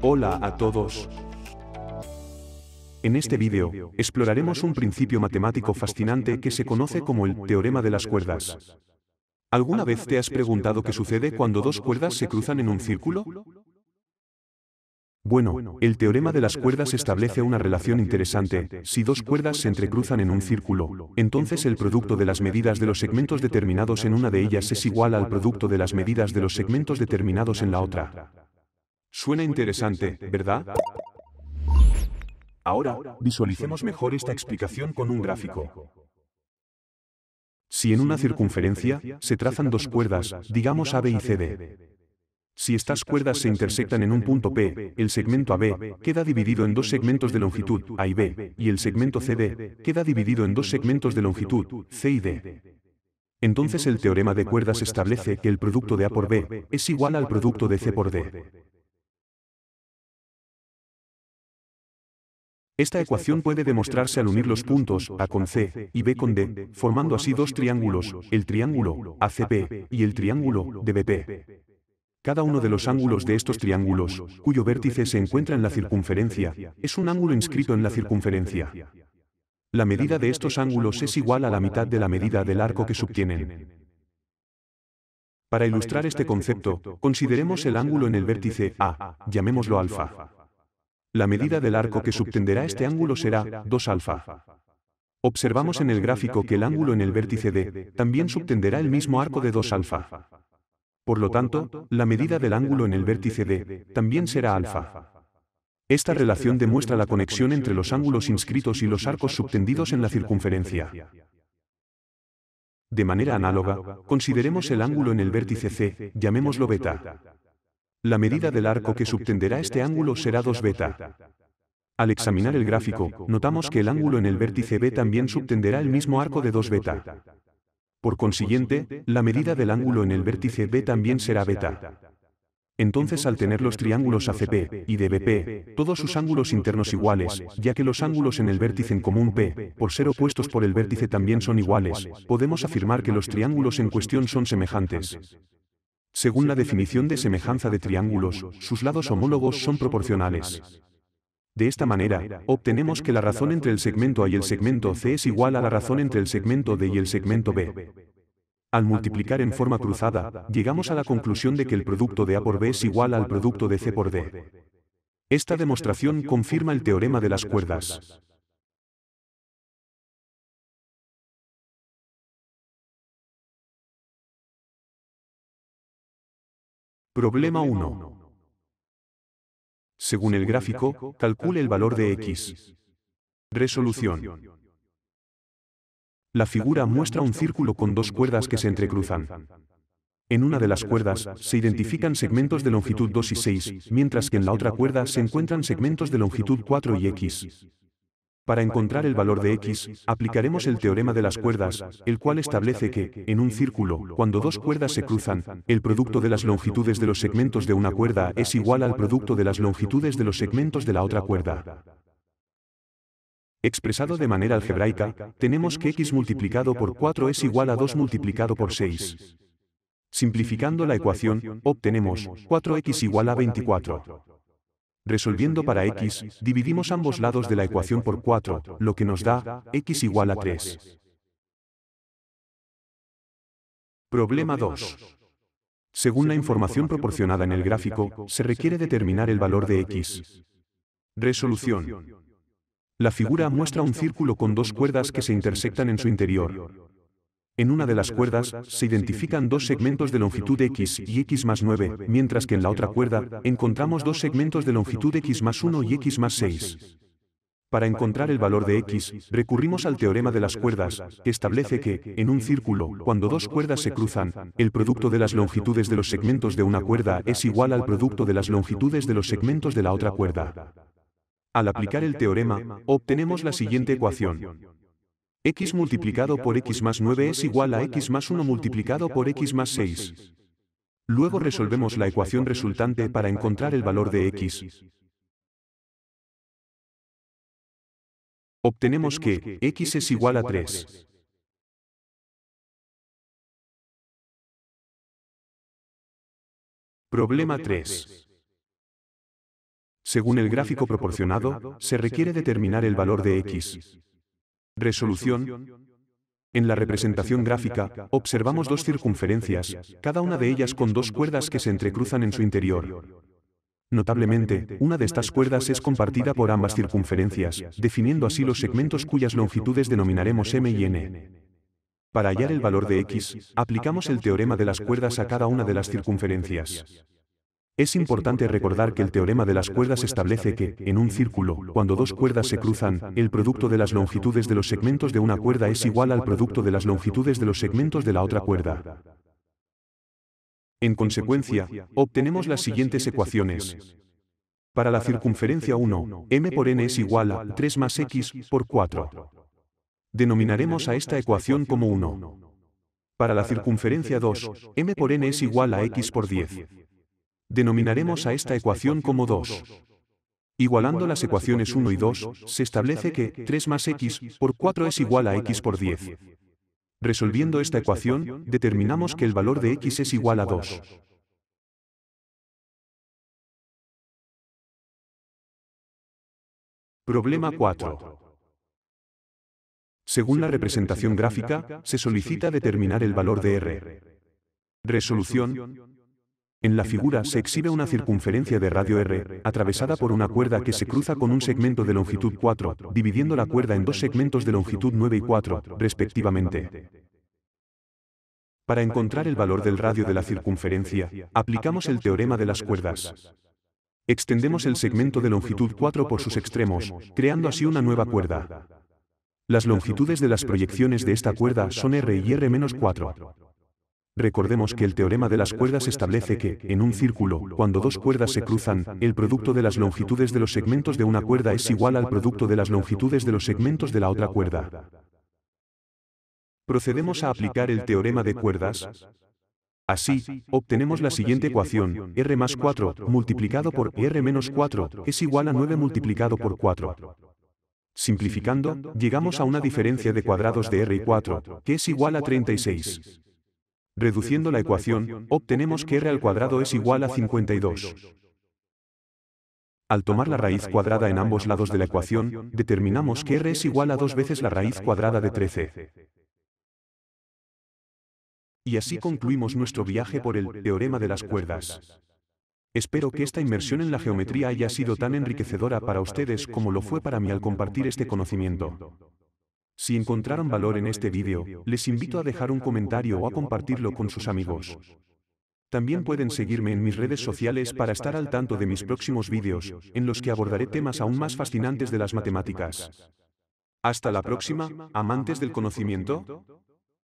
Hola a todos. En este vídeo, exploraremos un principio matemático fascinante que se conoce como el teorema de las cuerdas. ¿Alguna vez te has preguntado qué sucede cuando dos cuerdas se cruzan en un círculo? Bueno, el teorema de las cuerdas establece una relación interesante. Si dos cuerdas se entrecruzan en un círculo, entonces el producto de las medidas de los segmentos determinados en una de ellas es igual al producto de las medidas de los segmentos determinados en la otra. Suena interesante, ¿verdad? Ahora, visualicemos mejor esta explicación con un gráfico. Si en una circunferencia se trazan dos cuerdas, digamos AB y CD, si estas cuerdas se intersectan en un punto P, el segmento AB queda dividido en dos segmentos de longitud, A y B, y el segmento CD queda dividido en dos segmentos de longitud, C y D. Entonces el teorema de cuerdas establece que el producto de A por B es igual al producto de C por D. Esta ecuación puede demostrarse al unir los puntos A con C y B con D, formando así dos triángulos, el triángulo ACP y el triángulo DBP. Cada uno de los ángulos de estos triángulos, cuyo vértice se encuentra en la circunferencia, es un ángulo inscrito en la circunferencia. La medida de estos ángulos es igual a la mitad de la medida del arco que subtienen. Para ilustrar este concepto, consideremos el ángulo en el vértice A, llamémoslo alfa. La medida del arco que subtenderá este, este ángulo será 2 alfa. Observamos en el gráfico que el ángulo en el vértice D también subtenderá el mismo arco de 2 alfa. Por lo tanto, la medida del ángulo en el vértice D también será alfa. Esta relación demuestra la conexión entre los ángulos inscritos y los arcos subtendidos en la circunferencia. De manera análoga, consideremos el ángulo en el vértice C, llamémoslo beta. La medida del arco que subtenderá este, este ángulo será 2 beta. Al examinar el gráfico, notamos que el ángulo en el vértice B también subtenderá el mismo arco de 2 beta. Por consiguiente, la medida del ángulo en el vértice B también será beta. Entonces al tener los triángulos ACP y DBP, todos sus ángulos internos iguales, ya que los ángulos en el vértice en común P, por ser opuestos por el vértice también son iguales, podemos afirmar que los triángulos en cuestión son semejantes. Según la definición de semejanza de triángulos, sus lados homólogos son proporcionales. De esta manera, obtenemos que la razón entre el segmento A y el segmento C es igual a la razón entre el segmento D y el segmento B. Al multiplicar en forma cruzada, llegamos a la conclusión de que el producto de A por B es igual al producto de C por D. Esta demostración confirma el teorema de las cuerdas. Problema 1. Según el gráfico, calcule el valor de x. Resolución. La figura muestra un círculo con dos cuerdas que se entrecruzan. En una de las cuerdas se identifican segmentos de longitud 2 y 6, mientras que en la otra cuerda se encuentran segmentos de longitud 4 y x. Para encontrar el valor de x, aplicaremos el teorema de las cuerdas, el cual establece que, en un círculo, cuando dos cuerdas se cruzan, el producto de las longitudes de los segmentos de una cuerda es igual al producto de las longitudes de los segmentos de la otra cuerda. Expresado de manera algebraica, tenemos que x multiplicado por 4 es igual a 2 multiplicado por 6. Simplificando la ecuación, obtenemos 4x igual a 24. Resolviendo para x, dividimos ambos lados de la ecuación por 4, lo que nos da x igual a 3. Problema 2. Según la información proporcionada en el gráfico, se requiere determinar el valor de x. Resolución. La figura muestra un círculo con dos cuerdas que se intersectan en su interior. En una de las cuerdas se identifican dos segmentos de longitud x y x más 9, mientras que en la otra cuerda encontramos dos segmentos de longitud x más 1 y x más 6. Para encontrar el valor de x, recurrimos al teorema de las cuerdas, que establece que, en un círculo, cuando dos cuerdas se cruzan, el producto de las longitudes de los segmentos de una cuerda es igual al producto de las longitudes de los segmentos de la otra cuerda. Al aplicar el teorema, obtenemos la siguiente ecuación x multiplicado por x más 9 es igual a x más 1 multiplicado por x más 6. Luego resolvemos la ecuación resultante para encontrar el valor de x. Obtenemos que x es igual a 3. Problema 3. Según el gráfico proporcionado, se requiere determinar el valor de x. Resolución. En la representación gráfica, observamos dos circunferencias, cada una de ellas con dos cuerdas que se entrecruzan en su interior. Notablemente, una de estas cuerdas es compartida por ambas circunferencias, definiendo así los segmentos cuyas longitudes denominaremos M y N. Para hallar el valor de X, aplicamos el teorema de las cuerdas a cada una de las circunferencias. Es importante recordar que el teorema de las cuerdas establece que, en un círculo, cuando dos cuerdas se cruzan, el producto de las longitudes de los segmentos de una cuerda es igual al producto de las longitudes de los segmentos de la otra cuerda. En consecuencia, obtenemos las siguientes ecuaciones. Para la circunferencia 1, m por n es igual a 3 más x por 4. Denominaremos a esta ecuación como 1. Para la circunferencia 2, m por n es igual a x por 10. Denominaremos a esta ecuación como 2. Igualando las ecuaciones 1 y 2, se establece que 3 más x por 4 es igual a x por 10. Resolviendo esta ecuación, determinamos que el valor de x es igual a 2. Problema 4. Según la representación gráfica, se solicita determinar el valor de R. Resolución, en la figura se exhibe una circunferencia de radio R, atravesada por una cuerda que se cruza con un segmento de longitud 4, dividiendo la cuerda en dos segmentos de longitud 9 y 4, respectivamente. Para encontrar el valor del radio de la circunferencia, aplicamos el teorema de las cuerdas. Extendemos el segmento de longitud 4 por sus extremos, creando así una nueva cuerda. Las longitudes de las proyecciones de esta cuerda son R y R-4. Recordemos que el teorema de las cuerdas establece que, en un círculo, cuando dos cuerdas se cruzan, el producto de las longitudes de los segmentos de una cuerda es igual al producto de las longitudes de los segmentos de la otra cuerda. Procedemos a aplicar el teorema de cuerdas. Así, obtenemos la siguiente ecuación, r más 4, multiplicado por r menos 4, es igual a 9 multiplicado por 4. Simplificando, llegamos a una diferencia de cuadrados de r y 4, que es igual a 36. Reduciendo la ecuación, obtenemos que r al cuadrado es igual a 52. Al tomar la raíz cuadrada en ambos lados de la ecuación, determinamos que r es igual a dos veces la raíz cuadrada de 13. Y así concluimos nuestro viaje por el teorema de las cuerdas. Espero que esta inmersión en la geometría haya sido tan enriquecedora para ustedes como lo fue para mí al compartir este conocimiento. Si encontraron valor en este vídeo, les invito a dejar un comentario o a compartirlo con sus amigos. También pueden seguirme en mis redes sociales para estar al tanto de mis próximos vídeos, en los que abordaré temas aún más fascinantes de las matemáticas. Hasta la próxima, amantes del conocimiento.